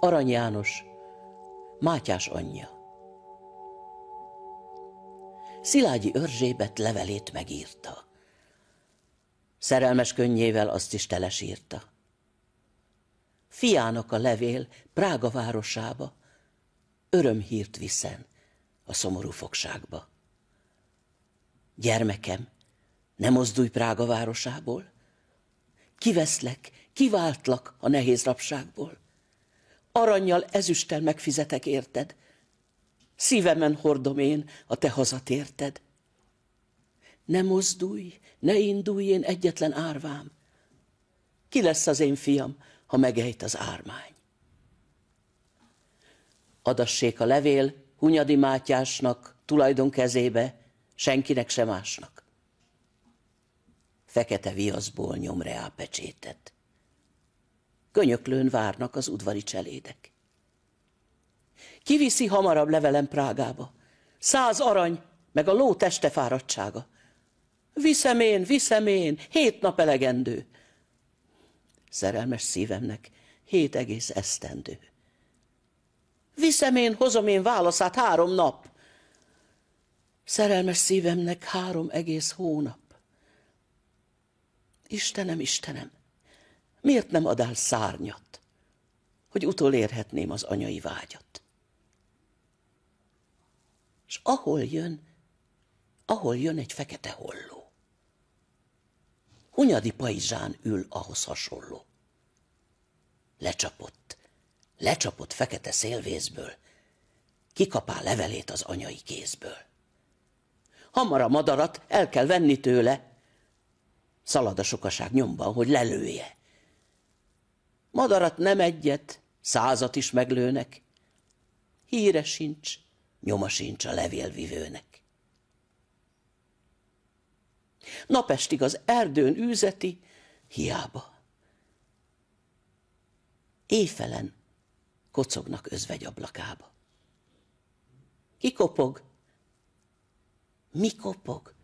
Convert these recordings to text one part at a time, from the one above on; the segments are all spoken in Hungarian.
Arany János, Mátyás anyja. Szilágyi Örzsébet levelét megírta. Szerelmes könnyével azt is telesírta. Fiának a levél Prága városába, örömhírt viszen a szomorú fogságba. Gyermekem, ne mozdulj Prága városából, kiveszlek, kiváltlak a nehéz rapságból aranyjal, ezüsttel megfizetek érted. Szívemen hordom én a te hazatérted. Ne mozdulj, ne indulj én egyetlen árvám. Ki lesz az én fiam, ha megejt az ármány? Adassék a levél Hunyadi Mátyásnak, tulajdon kezébe, senkinek sem másnak. Fekete viaszból nyom rá pecsétet. Könyöklőn várnak az udvari cselédek. Kiviszi hamarabb levelem Prágába. Száz arany, meg a ló teste fáradtsága. Viszem én, viszem én, hét nap elegendő. Szerelmes szívemnek hét egész esztendő. Viszem én, hozom én válaszát három nap. Szerelmes szívemnek három egész hónap. Istenem, Istenem, Miért nem adál szárnyat, hogy utolérhetném az anyai vágyat? És ahol jön, ahol jön egy fekete holló. Hunyadi pajzsán ül ahhoz hasonló. Lecsapott, lecsapott fekete szélvészből, kikapál levelét az anyai kézből. Hamar a madarat el kell venni tőle, szalad a sokaság nyomban, hogy lelője. Madarat nem egyet, százat is meglőnek. Híre sincs, nyoma sincs a levélvivőnek. Napestig az erdőn űzeti, hiába. Éjfelen kocognak özvegy ablakába. Kikopog? Mi kopog?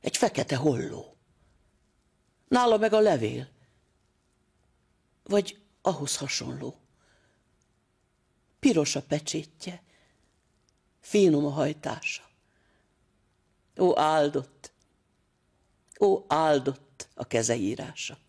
Egy fekete holló. Nála meg a levél vagy ahhoz hasonló. Piros a pecsétje, finom a hajtása. Ó, áldott! Ó, áldott a kezeírása!